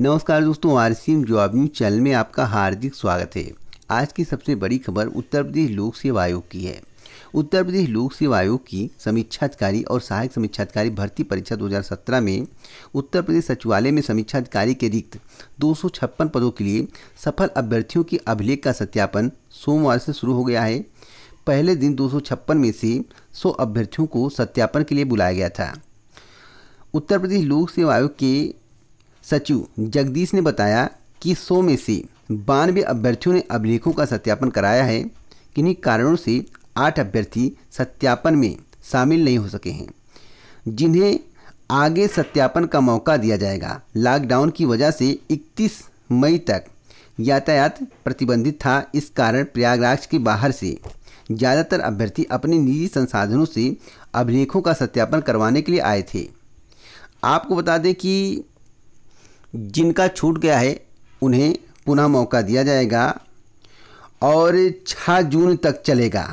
नमस्कार दोस्तों R C M job news channel में आपका हार्दिक स्वागत है आज की सबसे बड़ी खबर उत्तर प्रदेश लोक सेवा आयोग की है उत्तर प्रदेश लोक सेवा आयोग की समीक्षाधिकारी और सहायक समीक्षाधिकारी भर्ती परीक्षा 2017 में उत्तर प्रदेश सचिवालय में समीक्षाधिकारी के रिक्त दो पदों के लिए सफल अभ्यर्थियों के अभिलेख का सत्यापन सोमवार से शुरू हो गया है पहले दिन दो में से सौ अभ्यर्थियों को सत्यापन के लिए बुलाया गया था उत्तर प्रदेश लोक सेवा आयोग के सचिव जगदीश ने बताया कि सौ में से बानवे अभ्यर्थियों ने अभिलेखों का सत्यापन कराया है किन्हीं कारणों से आठ अभ्यर्थी सत्यापन में शामिल नहीं हो सके हैं जिन्हें आगे सत्यापन का मौका दिया जाएगा लॉकडाउन की वजह से 31 मई तक यातायात प्रतिबंधित था इस कारण प्रयागराज के बाहर से ज़्यादातर अभ्यर्थी अपने निजी संसाधनों से अभिलेखों का सत्यापन करवाने के लिए आए थे आपको बता दें कि जिनका छूट गया है उन्हें पुनः मौका दिया जाएगा और छः जून तक चलेगा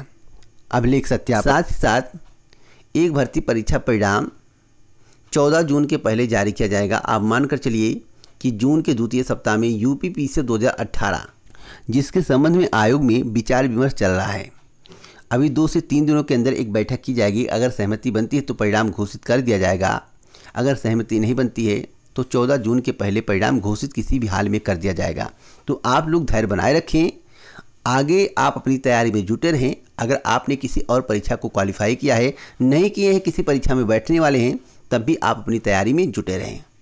अभिलेख सत्यापन साथ ही साथ एक भर्ती परीक्षा परिणाम 14 जून के पहले जारी किया जाएगा आप मानकर चलिए कि जून के द्वितीय सप्ताह में यूपीपी से 2018 जिसके संबंध में आयोग में विचार विमर्श चल रहा है अभी दो से तीन दिनों के अंदर एक बैठक की जाएगी अगर सहमति बनती है तो परिणाम घोषित कर दिया जाएगा अगर सहमति नहीं बनती है तो 14 जून के पहले परिणाम घोषित किसी भी हाल में कर दिया जाएगा तो आप लोग धैर्य बनाए रखें आगे आप अपनी तैयारी में जुटे रहें अगर आपने किसी और परीक्षा को क्वालिफाई किया है नहीं किए हैं किसी परीक्षा में बैठने वाले हैं तब भी आप अपनी तैयारी में जुटे रहें